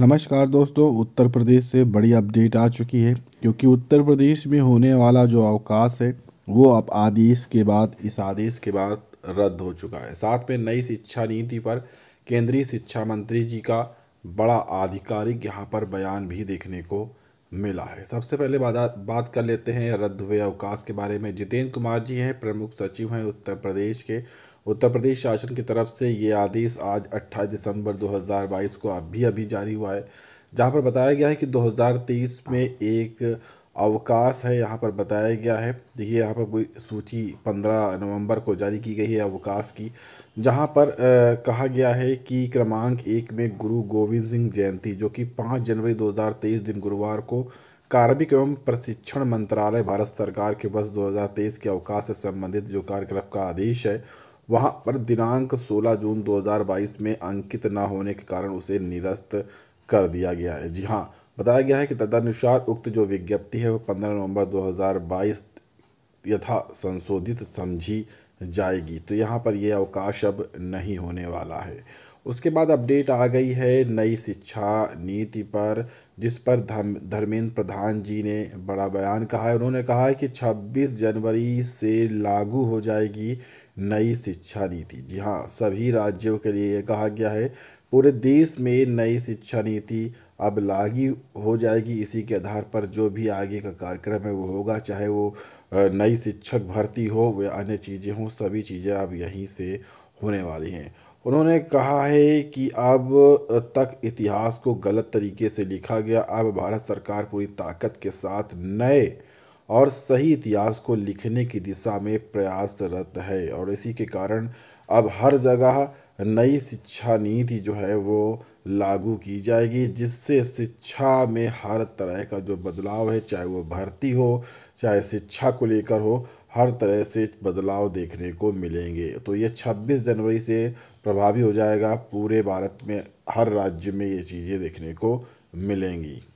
नमस्कार दोस्तों उत्तर प्रदेश से बड़ी अपडेट आ चुकी है क्योंकि उत्तर प्रदेश में होने वाला जो अवकाश है वो अब आदेश के बाद इस आदेश के बाद रद्द हो चुका है साथ में नई शिक्षा नीति पर केंद्रीय शिक्षा मंत्री जी का बड़ा आधिकारिक यहाँ पर बयान भी देखने को मिला है सबसे पहले बात कर लेते हैं रद्द हुए अवकाश के बारे में जितेंद्र कुमार जी हैं प्रमुख सचिव हैं उत्तर प्रदेश के उत्तर प्रदेश शासन की तरफ से ये आदेश आज 28 दिसंबर 2022 को अभी अभी जारी हुआ है जहाँ पर बताया गया है कि 2023 में एक अवकाश है यहाँ पर बताया गया है देखिए यहाँ पर सूची 15 नवंबर को जारी की गई है अवकाश की जहाँ पर आ, कहा गया है कि क्रमांक एक में गुरु गोविंद सिंह जयंती जो कि 5 जनवरी 2023 दिन गुरुवार को कार्मिक एवं प्रशिक्षण मंत्रालय भारत सरकार के वर्ष 2023 के अवकाश से संबंधित जो कार्यक्रम का आदेश है वहाँ पर दिनांक 16 जून 2022 में अंकित न होने के कारण उसे निरस्त कर दिया गया है जी हाँ बताया गया है कि तदनुसार उक्त जो विज्ञप्ति है वो 15 नवंबर 2022 यथा संशोधित समझी जाएगी तो यहाँ पर यह अवकाश अब नहीं होने वाला है उसके बाद अपडेट आ गई है नई शिक्षा नीति पर जिस पर धर्म धर्मेंद्र प्रधान जी ने बड़ा बयान कहा है उन्होंने कहा है कि 26 जनवरी से लागू हो जाएगी नई शिक्षा नीति जी हाँ सभी राज्यों के लिए यह कहा गया है पूरे देश में नई शिक्षा नीति अब लागू हो जाएगी इसी के आधार पर जो भी आगे का कार्यक्रम है वो होगा चाहे वो नई शिक्षक भर्ती हो या अन्य चीज़ें हों सभी चीज़ें अब यहीं से होने वाली हैं उन्होंने कहा है कि अब तक इतिहास को गलत तरीके से लिखा गया अब भारत सरकार पूरी ताकत के साथ नए और सही इतिहास को लिखने की दिशा में प्रयासरत है और इसी के कारण अब हर जगह नई शिक्षा नीति जो है वो लागू की जाएगी जिससे शिक्षा में हर तरह का जो बदलाव है चाहे वो भर्ती हो चाहे शिक्षा को लेकर हो हर तरह से बदलाव देखने को मिलेंगे तो ये 26 जनवरी से प्रभावी हो जाएगा पूरे भारत में हर राज्य में ये चीज़ें देखने को मिलेंगी